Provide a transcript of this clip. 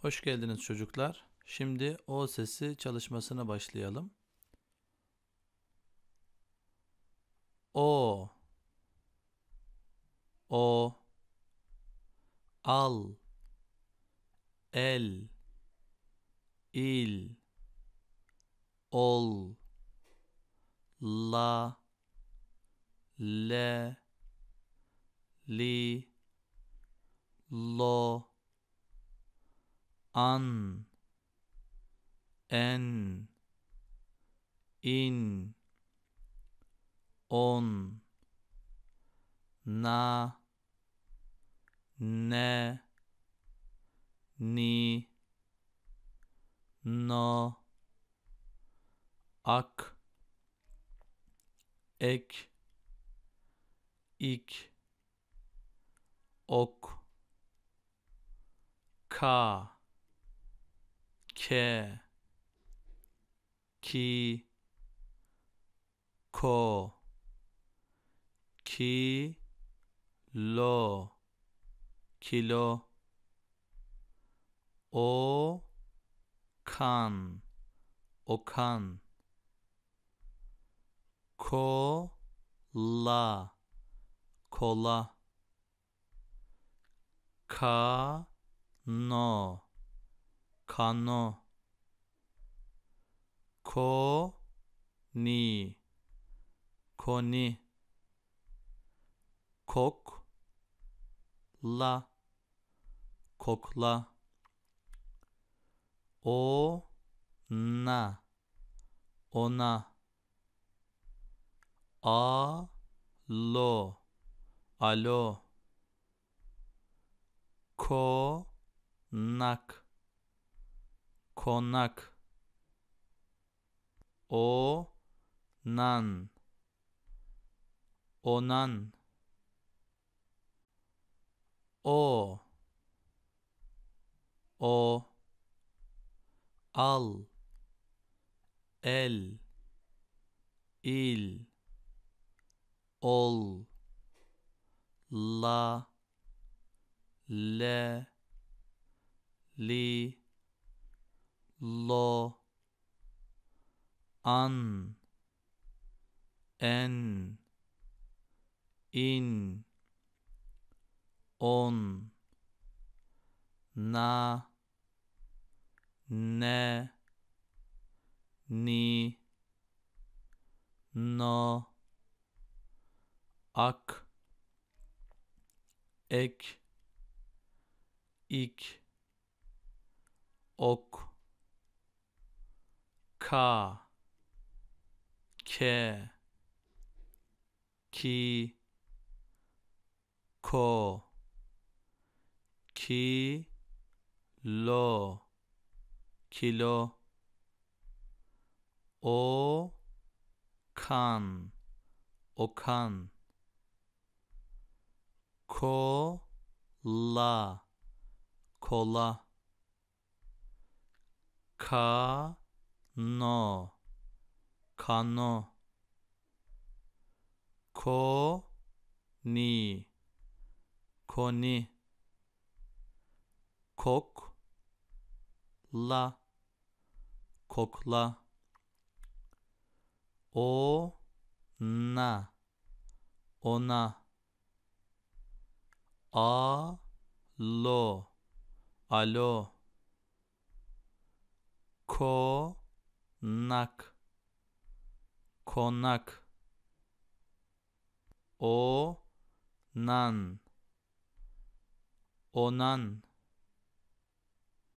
Hoş geldiniz çocuklar. Şimdi O sesi çalışmasına başlayalım. O O Al El İl Ol La Le Li Lo an en in on na ne ni no ak ek ik ok ka care ki ko ki lo kilo o kan okan ko la kola ka no kano koni, koni kok la kokla o na ona a lo alo konak konak o nan onan o o al el il ol la le li lo an en in on na ne ni no ak ek ik ok ka ke ki ko ki lo kilo o kan okan ko la kola ka no kano ko ni koni kok la kokla o na ona a lo alo ko nak konak o nan onan